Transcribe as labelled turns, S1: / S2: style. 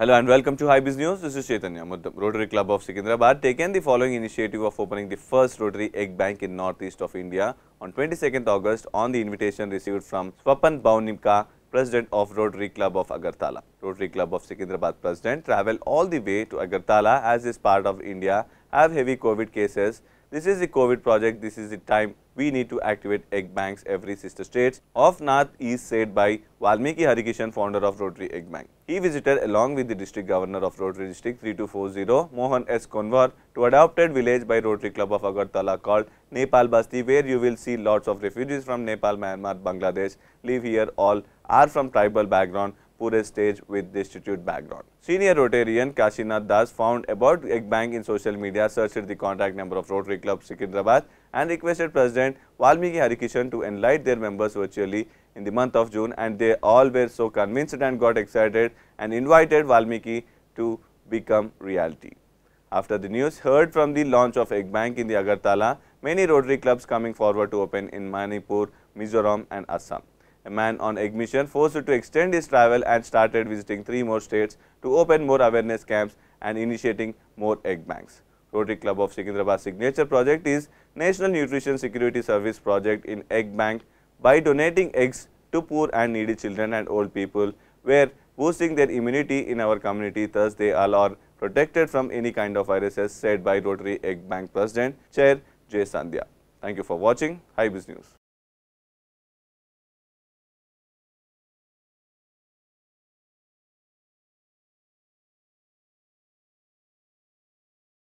S1: Hello and welcome to HiBiz News. This is Chaitanya Muddam. Rotary Club of Secunderabad taken the following initiative of opening the first Rotary Egg Bank in northeast of India on 22nd August on the invitation received from Swapan Baunimka, President of Rotary Club of Agartala. Rotary Club of Secunderabad President travel all the way to Agartala as this part of India have heavy COVID cases. This is the COVID project. This is the time we need to activate egg banks every sister states of North is said by Valmiki Harikishan founder of Rotary Egg Bank. He visited along with the district governor of Rotary District 3240 Mohan S. Konwar to adopted village by Rotary Club of Agartala called Nepal Basti where you will see lots of refugees from Nepal, Myanmar, Bangladesh live here all are from tribal background Pure stage with the destitute background. Senior Rotarian Kashinath Das found about egg bank in social media, searched the contact number of Rotary Club Secunderabad and requested President Valmiki Harikishan to enlighten their members virtually in the month of June and they all were so convinced and got excited and invited Valmiki to become reality. After the news heard from the launch of egg bank in the Agartala, many Rotary clubs coming forward to open in Manipur, Mizoram and Assam. A man on admission forced to extend his travel and started visiting three more states to open more awareness camps and initiating more egg banks. Rotary Club of Secunderabad signature project is National Nutrition Security Service project in egg bank by donating eggs to poor and needy children and old people where boosting their immunity in our community thus they all are protected from any kind of viruses said by Rotary Egg Bank President Chair Jay Sandhya. Thank you for watching. Hi News.